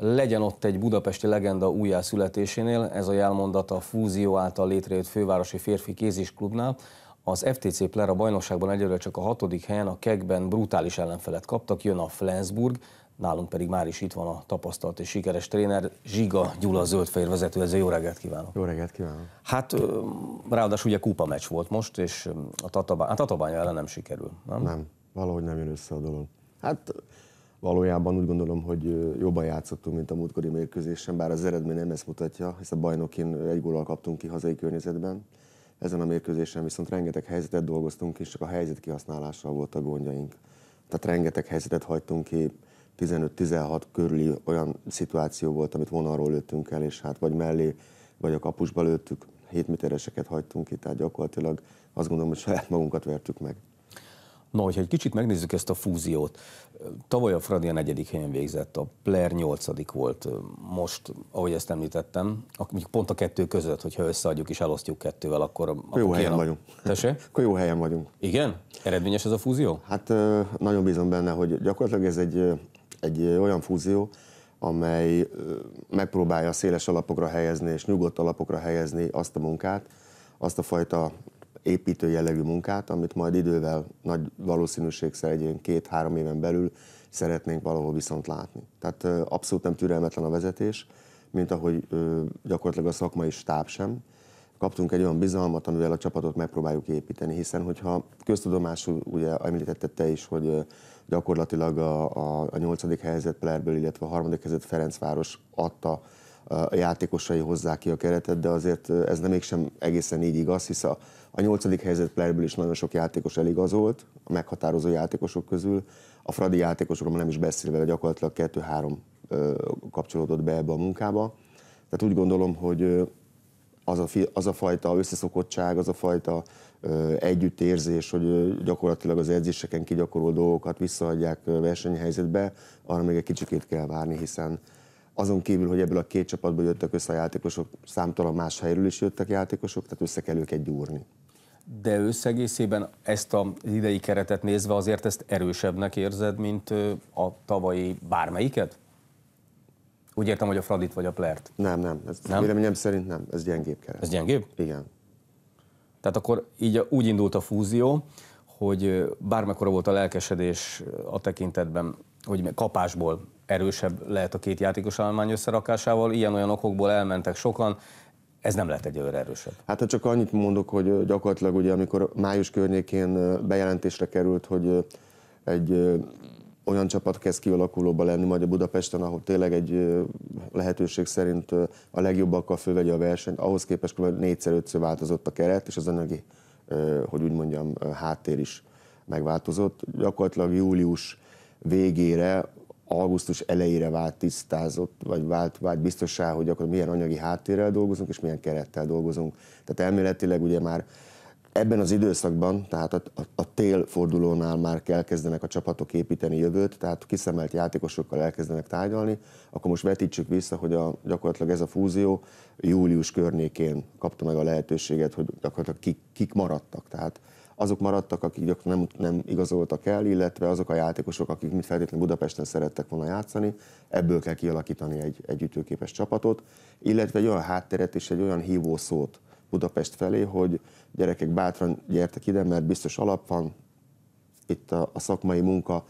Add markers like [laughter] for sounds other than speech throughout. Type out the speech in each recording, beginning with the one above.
legyen ott egy budapesti legenda újjászületésénél, ez a jelmondat a fúzió által létrejött fővárosi férfi kézisklubnál. Az FTC Plera bajnokságban egyelőre csak a hatodik helyen a kegben brutális ellenfelet kaptak, jön a Flensburg, nálunk pedig már is itt van a tapasztalt és sikeres tréner, Zsiga Gyula Zöldfehér vezető, ezzel jó reggelt kívánok! Jó reggelt kívánok! Hát ráadásul ugye kupa meccs volt most, és a Tatabánya, a hát Tatabánya ellen nem sikerül, nem? Nem, valahogy nem jön össze a dolog. Hát valójában úgy gondolom, hogy jobban játszottunk, mint a múltkori mérkőzésen, bár az eredmény nem ezt mutatja, hisz a bajnokin egy gólal kaptunk ki hazai környezetben. Ezen a mérkőzésen viszont rengeteg helyzetet dolgoztunk, és csak a helyzet kihasználással volt a gondjaink. Tehát rengeteg helyzetet hagytunk ki, 15-16 körüli olyan szituáció volt, amit vonalról lőttünk el, és hát vagy mellé, vagy a kapusba lőttük, 7 métereseket hagytunk ki, tehát gyakorlatilag azt gondolom, hogy saját magunkat vertük meg. Na, hogyha egy kicsit megnézzük ezt a fúziót, tavaly a Fradi a negyedik helyen végzett, a Player nyolcadik volt, most, ahogy ezt említettem, mondjuk pont a kettő között, hogyha összeadjuk és elosztjuk kettővel, akkor... akkor jó helyen a... vagyunk. Tese? [laughs] Akkor jó helyen vagyunk. Igen? Eredményes ez a fúzió? Hát nagyon bízom benne, hogy gyakorlatilag ez egy, egy olyan fúzió, amely megpróbálja széles alapokra helyezni és nyugodt alapokra helyezni azt a munkát, azt a fajta építő jellegű munkát, amit majd idővel nagy valószínűség egy ilyen két-három éven belül szeretnénk valahol viszont látni. Tehát abszolút nem türelmetlen a vezetés, mint ahogy gyakorlatilag a szakmai stáb sem. Kaptunk egy olyan bizalmat, amivel a csapatot megpróbáljuk építeni, hiszen hogyha köztudomásul, ugye említette te is, hogy gyakorlatilag a, a, a helyzet Plerből, illetve a harmadik helyzet Ferencváros adta a játékosai hozzák ki a keretet, de azért ez nem mégsem egészen így igaz, hisz a, a nyolcadik helyzet playerből is nagyon sok játékos eligazolt, a meghatározó játékosok közül, a Fradi játékosokról nem is beszélve, gyakorlatilag kettő-három kapcsolódott be ebbe a munkába. Tehát úgy gondolom, hogy az a, fi, az a fajta összeszokottság, az a fajta ö, együttérzés, hogy ö, gyakorlatilag az edzéseken kigyakorolt dolgokat visszaadják ö, versenyhelyzetbe, arra még egy kicsikét kell várni, hiszen azon kívül, hogy ebből a két csapatból jöttek össze a játékosok, számtalan más helyről is jöttek játékosok, tehát össze kell őket gyúrni. De összegészében ezt az idei keretet nézve azért ezt erősebbnek érzed, mint a tavalyi bármelyiket? Úgy értem, hogy a Fradit vagy a Plert. Nem, nem. Ez nem? Véleményem szerint nem. Ez gyengébb keret. Ez gyengébb? Igen. Tehát akkor így úgy indult a fúzió, hogy bármekor volt a lelkesedés a tekintetben, hogy kapásból erősebb lehet a két játékos állomány összerakásával, ilyen-olyan okokból elmentek sokan, ez nem lehet egyelőre erősebb. Hát ha csak annyit mondok, hogy gyakorlatilag ugye amikor május környékén bejelentésre került, hogy egy olyan csapat kezd kialakulóba lenni a Budapesten, ahol tényleg egy lehetőség szerint a legjobbakkal fölvegye a versenyt, ahhoz képest kb. négyszer-ötször változott a keret, és az anyagi, hogy úgy mondjam, háttér is megváltozott. Gyakorlatilag július végére augusztus elejére vált tisztázott, vagy vált, vált biztosá, hogy akkor milyen anyagi háttérrel dolgozunk, és milyen kerettel dolgozunk. Tehát elméletileg ugye már ebben az időszakban, tehát a, a, a tél fordulónál már elkezdenek a csapatok építeni jövőt, tehát kiszemelt játékosokkal elkezdenek tárgyalni, akkor most vetítsük vissza, hogy a, gyakorlatilag ez a fúzió július környékén kapta meg a lehetőséget, hogy gyakorlatilag kik, kik maradtak. Tehát azok maradtak, akik nem, nem igazoltak el, illetve azok a játékosok, akik mit feltétlenül Budapesten szerettek volna játszani, ebből kell kialakítani egy, együttőképes csapatot, illetve egy olyan hátteret és egy olyan hívószót Budapest felé, hogy gyerekek bátran gyertek ide, mert biztos alap van, itt a, a szakmai munka,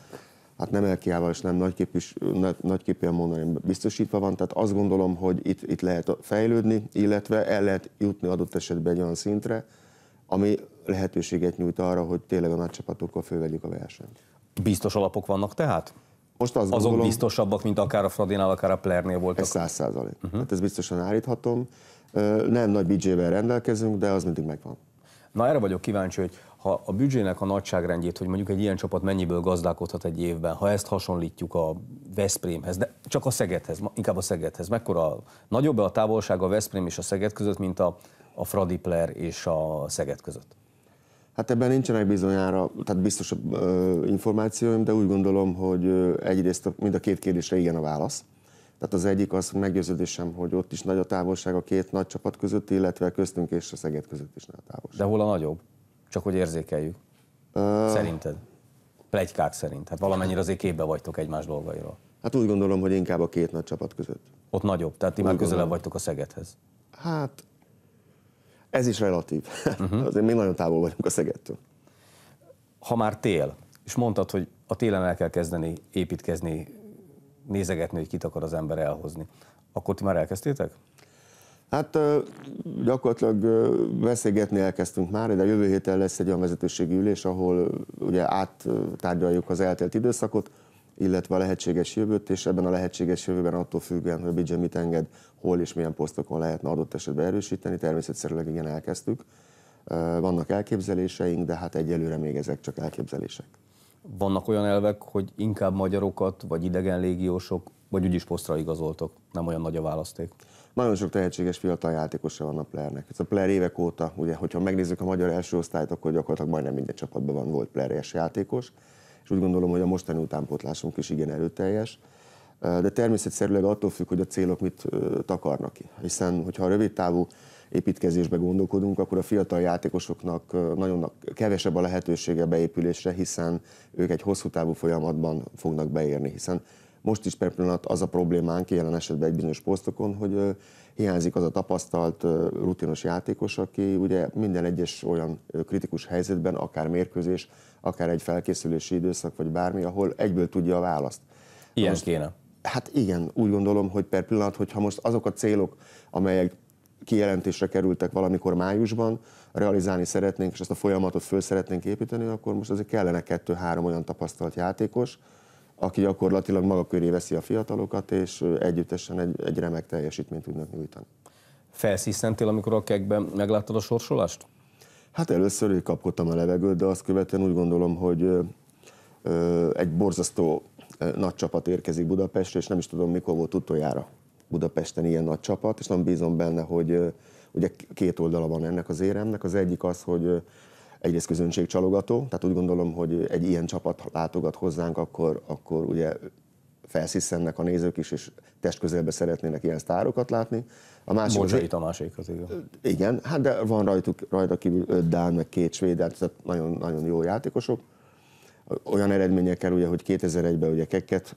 hát nem elkiával és nem nagyképűs, nagy, nagyképűen mondani, biztosítva van, tehát azt gondolom, hogy itt, itt lehet fejlődni, illetve el lehet jutni adott esetben egy olyan szintre, ami lehetőséget nyújt arra, hogy tényleg a nagy csapatokkal fölvegyük a versenyt. Biztos alapok vannak tehát? Most azt Azok gondolom, biztosabbak, mint akár a Fradinál, akár a Plernél voltak? Ez száz százalék. Uh-huh. Hát ez biztosan állíthatom. Nem nagy büdzsével rendelkezünk, de az mindig megvan. Na erre vagyok kíváncsi, hogy ha a büdzsének a nagyságrendjét, hogy mondjuk egy ilyen csapat mennyiből gazdálkodhat egy évben, ha ezt hasonlítjuk a Veszprémhez, de csak a Szegedhez, inkább a Szegedhez, mekkora nagyobb a távolság a Veszprém és a Szeged között, mint a, a Fradipler és a Szeged között? Hát ebben nincsenek bizonyára, tehát biztos uh, információim, de úgy gondolom, hogy uh, egyrészt mind a két kérdésre igen a válasz. Tehát az egyik az meggyőződésem, hogy ott is nagy a távolság a két nagy csapat között, illetve köztünk és a Szeged között is nagy a távolság. De hol a nagyobb? Csak hogy érzékeljük. Uh, Szerinted? Plegykák szerint. Hát valamennyire azért képbe vagytok egymás dolgairól. Hát úgy gondolom, hogy inkább a két nagy csapat között. Ott nagyobb, tehát ti már közelebb vagytok a Szegedhez. Hát ez is relatív. Uh-huh. [laughs] Azért még nagyon távol vagyunk a Szegedtől. Ha már tél, és mondtad, hogy a télen el kell kezdeni építkezni, nézegetni, hogy kit akar az ember elhozni, akkor ti már elkezdtétek? Hát gyakorlatilag beszélgetni elkezdtünk már, de a jövő héten lesz egy olyan vezetőségi ülés, ahol ugye áttárgyaljuk az eltelt időszakot, illetve a lehetséges jövőt, és ebben a lehetséges jövőben attól függően, hogy a budget mit enged, hol és milyen posztokon lehetne adott esetben erősíteni, természetszerűleg igen elkezdtük. Vannak elképzeléseink, de hát egyelőre még ezek csak elképzelések. Vannak olyan elvek, hogy inkább magyarokat, vagy idegen légiósok, vagy úgyis posztra igazoltok, nem olyan nagy a választék. Nagyon sok tehetséges fiatal játékosa van a Plernek. Ez a Pler évek óta, ugye, hogyha megnézzük a magyar első osztályt, akkor gyakorlatilag majdnem minden csapatban van volt Pleres játékos és úgy gondolom, hogy a mostani utánpótlásunk is igen erőteljes, de természetszerűleg attól függ, hogy a célok mit takarnak ki. Hiszen, hogyha a rövid távú építkezésbe gondolkodunk, akkor a fiatal játékosoknak nagyon kevesebb a lehetősége beépülésre, hiszen ők egy hosszú távú folyamatban fognak beérni, hiszen most is per pillanat az a problémánk jelen esetben egy bizonyos posztokon, hogy hiányzik az a tapasztalt, rutinos játékos, aki ugye minden egyes olyan kritikus helyzetben, akár mérkőzés, akár egy felkészülési időszak, vagy bármi, ahol egyből tudja a választ. Ilyen most, kéne. Hát igen, úgy gondolom, hogy per pillanat, hogyha most azok a célok, amelyek kijelentésre kerültek valamikor májusban, realizálni szeretnénk, és ezt a folyamatot föl szeretnénk építeni, akkor most azért kellene kettő-három olyan tapasztalt játékos, aki gyakorlatilag maga köré veszi a fiatalokat, és együttesen egy, egy remek teljesítményt tudnak nyújtani. Felszíszentél, amikor a kekben megláttad a sorsolást? Hát először ő kapkodtam a levegőt, de azt követően úgy gondolom, hogy egy borzasztó nagy csapat érkezik Budapestre, és nem is tudom, mikor volt utoljára Budapesten ilyen nagy csapat, és nem bízom benne, hogy ugye két oldala van ennek az éremnek. Az egyik az, hogy egyrészt közönségcsalogató, tehát úgy gondolom, hogy egy ilyen csapat látogat hozzánk, akkor, akkor ugye felsziszennek a nézők is, és testközelbe szeretnének ilyen sztárokat látni. A másik Bocsai az, Tamásék az igen. Igen, hát de van rajtuk, rajta kívül öt dán, meg két svéd, tehát nagyon, nagyon jó játékosok. Olyan eredményekkel ugye, hogy 2001-ben ugye kekket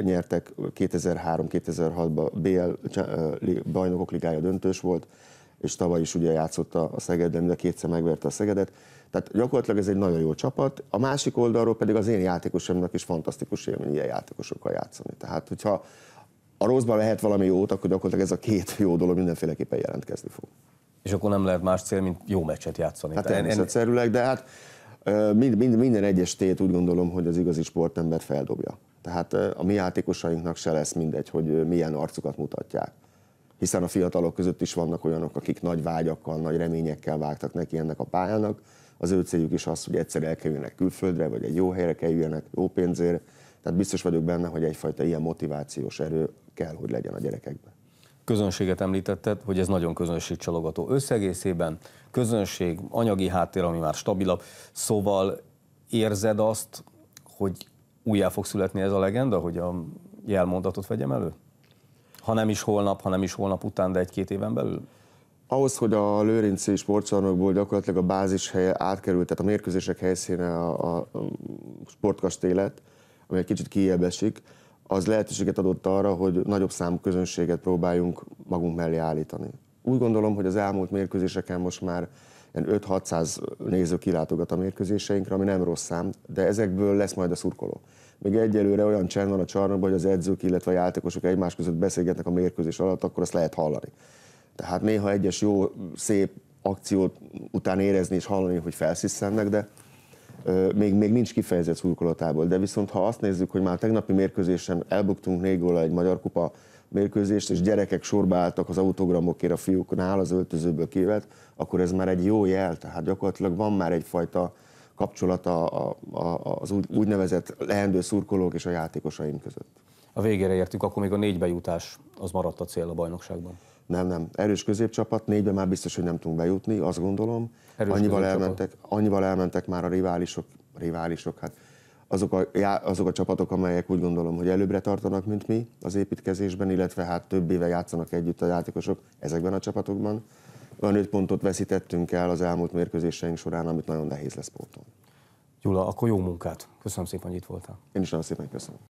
nyertek, 2003-2006-ban BL bajnokok ligája döntős volt, és tavaly is ugye játszott a Szegeden, de kétszer megverte a Szegedet. Tehát gyakorlatilag ez egy nagyon jó csapat. A másik oldalról pedig az én játékosomnak is fantasztikus élmény ilyen játékosokkal játszani. Tehát, hogyha a rosszban lehet valami jót, akkor gyakorlatilag ez a két jó dolog mindenféleképpen jelentkezni fog. És akkor nem lehet más cél, mint jó meccset játszani. Hát természetszerűleg, de hát mind, mind, minden egyes tét úgy gondolom, hogy az igazi sportember feldobja. Tehát a mi játékosainknak se lesz mindegy, hogy milyen arcukat mutatják hiszen a fiatalok között is vannak olyanok, akik nagy vágyakkal, nagy reményekkel vágtak neki ennek a pályának. Az ő céljuk is az, hogy egyszer elkerüljenek külföldre, vagy egy jó helyre kerüljenek, jó pénzért. Tehát biztos vagyok benne, hogy egyfajta ilyen motivációs erő kell, hogy legyen a gyerekekben. Közönséget említetted, hogy ez nagyon közönségcsalogató összegészében, közönség, anyagi háttér, ami már stabilabb, szóval érzed azt, hogy újjá fog születni ez a legenda, hogy a jelmondatot vegyem elő? ha nem is holnap, hanem is holnap után, de egy-két éven belül? Ahhoz, hogy a Lőrinci sportcsarnokból gyakorlatilag a bázis helye átkerült, tehát a mérkőzések helyszíne a, a sportkastélet, ami egy kicsit kijebb esik, az lehetőséget adott arra, hogy nagyobb számú közönséget próbáljunk magunk mellé állítani. Úgy gondolom, hogy az elmúlt mérkőzéseken most már 5-600 néző kilátogat a mérkőzéseinkre, ami nem rossz szám, de ezekből lesz majd a szurkoló. Még egyelőre olyan csend van a csarnokban, hogy az edzők, illetve a játékosok egymás között beszélgetnek a mérkőzés alatt, akkor azt lehet hallani. Tehát néha egyes jó, szép akciót után érezni és hallani, hogy felsziszennek, de még, még nincs kifejezett szurkolatából. De viszont ha azt nézzük, hogy már tegnapi mérkőzésen elbuktunk négy góla egy magyar kupa mérkőzést, és gyerekek sorba álltak az autogramokért a fiúknál, az öltözőből kivet, akkor ez már egy jó jel, tehát gyakorlatilag van már egyfajta kapcsolata az úgynevezett leendő szurkolók és a játékosaink között. A végére értünk, akkor még a négybe jutás az maradt a cél a bajnokságban. Nem, nem. Erős középcsapat, négybe már biztos, hogy nem tudunk bejutni, azt gondolom. Erős annyival elmentek, annyival elmentek már a riválisok, riválisok, hát azok a, azok a csapatok, amelyek úgy gondolom, hogy előbbre tartanak, mint mi az építkezésben, illetve hát több éve játszanak együtt a játékosok ezekben a csapatokban. Olyan öt pontot veszítettünk el az elmúlt mérkőzéseink során, amit nagyon nehéz lesz pótolni. Gyula, akkor jó munkát. Köszönöm szépen, hogy itt voltál. Én is nagyon szépen köszönöm.